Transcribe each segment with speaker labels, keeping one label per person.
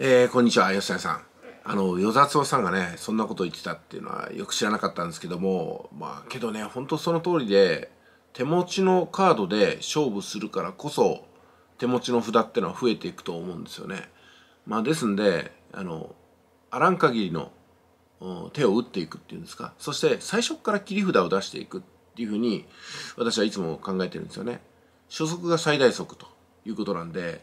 Speaker 1: えー、こんにちは吉谷さんあの与沢さんがねそんなこと言ってたっていうのはよく知らなかったんですけどもまあけどね本当その通りで手持ちのカードで勝負するからこそ手持ちの札ってのは増えていくと思うんですよね。まあ、ですんであのあらん限りの手を打っていくっていうんですかそして最初から切り札を出していくっていうふうに私はいつも考えてるんですよね。初速が最大速ということなんで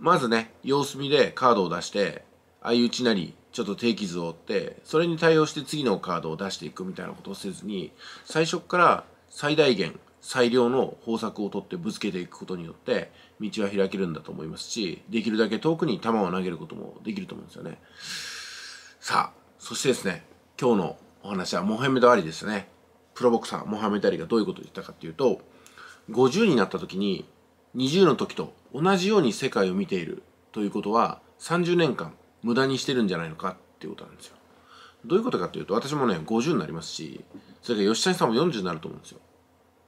Speaker 1: まずね、様子見でカードを出して、相打ちなり、ちょっと定期図を追って、それに対応して次のカードを出していくみたいなことをせずに、最初から最大限、最良の方策を取ってぶつけていくことによって、道は開けるんだと思いますし、できるだけ遠くに球を投げることもできると思うんですよね。さあ、そしてですね、今日のお話はモハメド・アリですね。プロボクサー、モハメド・アリがどういうことを言ったかっていうと、50になった時に20の時と同じように世界を見ているということは30年間無駄にしてるんじゃないのかっていうことなんですよ。どういうことかというと私もね50になりますしそれから吉谷さんも40になると思うんですよ。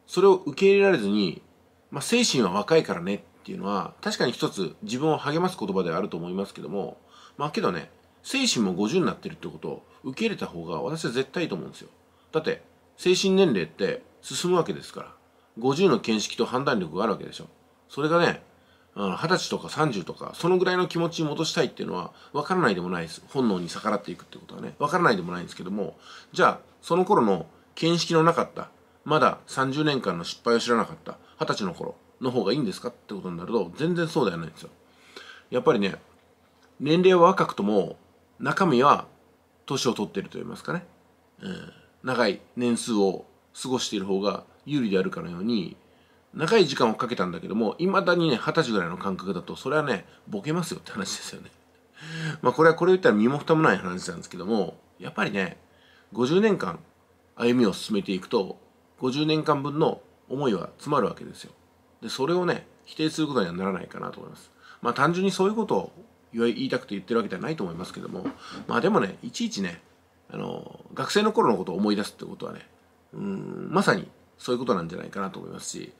Speaker 1: それを受け入れられずに、まあ、精神は若いからねっていうのは確かに一つ自分を励ます言葉ではあると思いますけどもまあけどね精神も50になってるってことを受け入れた方が私は絶対いいと思うんですよ。だって精神年齢って進むわけですから50の見識と判断力があるわけでしょ。それがね、二十歳とか三十とか、そのぐらいの気持ちに戻したいっていうのは、わからないでもないです。本能に逆らっていくってことはね、わからないでもないんですけども、じゃあ、その頃の見識のなかった、まだ30年間の失敗を知らなかった、二十歳の頃の方がいいんですかってことになると、全然そうではないんですよ。やっぱりね、年齢は若くとも、中身は年を取っていると言いますかね、うん、長い年数を過ごしている方が有利であるかのように、長い時間をかけたんだけども、未だにね、二十歳ぐらいの感覚だと、それはね、ボケますよって話ですよね。まあこれはこれ言ったら身も蓋もない話なんですけども、やっぱりね、50年間歩みを進めていくと、50年間分の思いは詰まるわけですよ。で、それをね、否定することにはならないかなと思います。まあ単純にそういうことを言いたくて言ってるわけではないと思いますけども、まあでもね、いちいちね、あの、学生の頃のことを思い出すってことはね、うん、まさにそういうことなんじゃないかなと思いますし、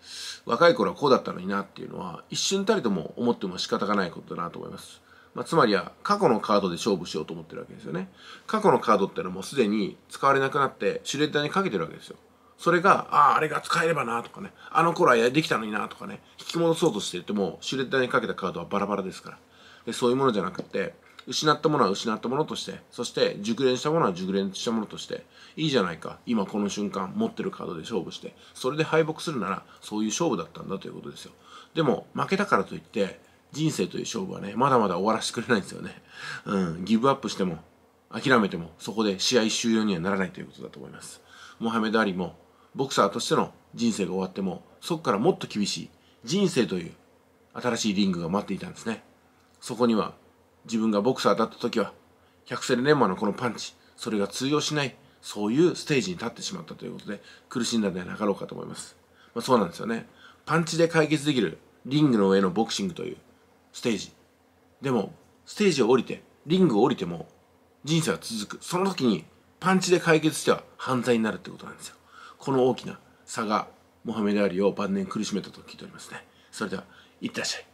Speaker 1: 若い頃はこうだったのになっていうのは、一瞬たりとも思っても仕方がないことだなと思います。まあ、つまりは、過去のカードで勝負しようと思ってるわけですよね。過去のカードってのはもうすでに使われなくなって、シュレッダーにかけてるわけですよ。それが、ああ、あれが使えればなとかね、あの頃はできたのになとかね、引き戻そうとしていても、シュレッダーにかけたカードはバラバラですから。でそういうものじゃなくて、失ったものは失ったものとして、そして熟練したものは熟練したものとして、いいじゃないか、今この瞬間持ってるカードで勝負して、それで敗北するなら、そういう勝負だったんだということですよ。でも、負けたからといって、人生という勝負はね、まだまだ終わらせてくれないんですよね。うん、ギブアップしても、諦めても、そこで試合終了にはならないということだと思います。モハメド・アリも、ボクサーとしての人生が終わっても、そこからもっと厳しい、人生という新しいリングが待っていたんですね。そこには自分がボクサーだった時は、百戦錬磨のこのパンチ、それが通用しない、そういうステージに立ってしまったということで、苦しんだんではなかろうかと思います。まあ、そうなんですよね。パンチで解決できる、リングの上のボクシングというステージ。でも、ステージを降りて、リングを降りても、人生は続く。その時に、パンチで解決しては犯罪になるってことなんですよ。この大きな差が、モハメダアリを晩年苦しめたと聞いておりますね。それでは、いってらっしゃい。